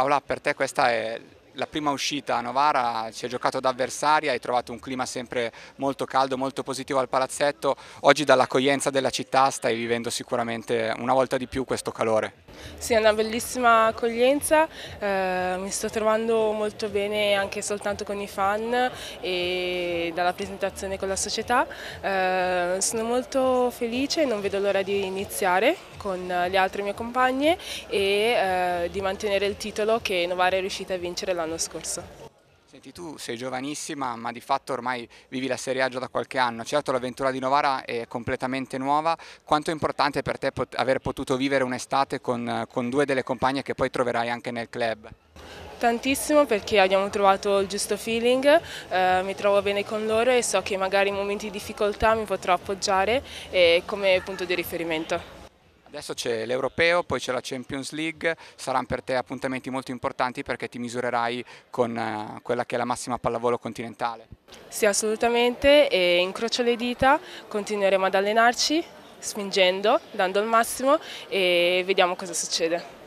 Paola, per te questa è la prima uscita a Novara, si è giocato da avversaria, hai trovato un clima sempre molto caldo, molto positivo al palazzetto, oggi dall'accoglienza della città stai vivendo sicuramente una volta di più questo calore. Sì, è una bellissima accoglienza, eh, mi sto trovando molto bene anche soltanto con i fan e dalla presentazione con la società. Eh, sono molto felice, non vedo l'ora di iniziare con le altre mie compagne e eh, di mantenere il titolo che Novara è riuscita a vincere l'anno scorso. Senti, tu sei giovanissima, ma di fatto ormai vivi la Serie A già da qualche anno. Certo l'avventura di Novara è completamente nuova. Quanto è importante per te pot aver potuto vivere un'estate con, con due delle compagne che poi troverai anche nel club? tantissimo perché abbiamo trovato il giusto feeling, eh, mi trovo bene con loro e so che magari in momenti di difficoltà mi potrò appoggiare eh, come punto di riferimento. Adesso c'è l'Europeo, poi c'è la Champions League, saranno per te appuntamenti molto importanti perché ti misurerai con eh, quella che è la massima pallavolo continentale. Sì, assolutamente e incrocio le dita, continueremo ad allenarci spingendo, dando il massimo e vediamo cosa succede.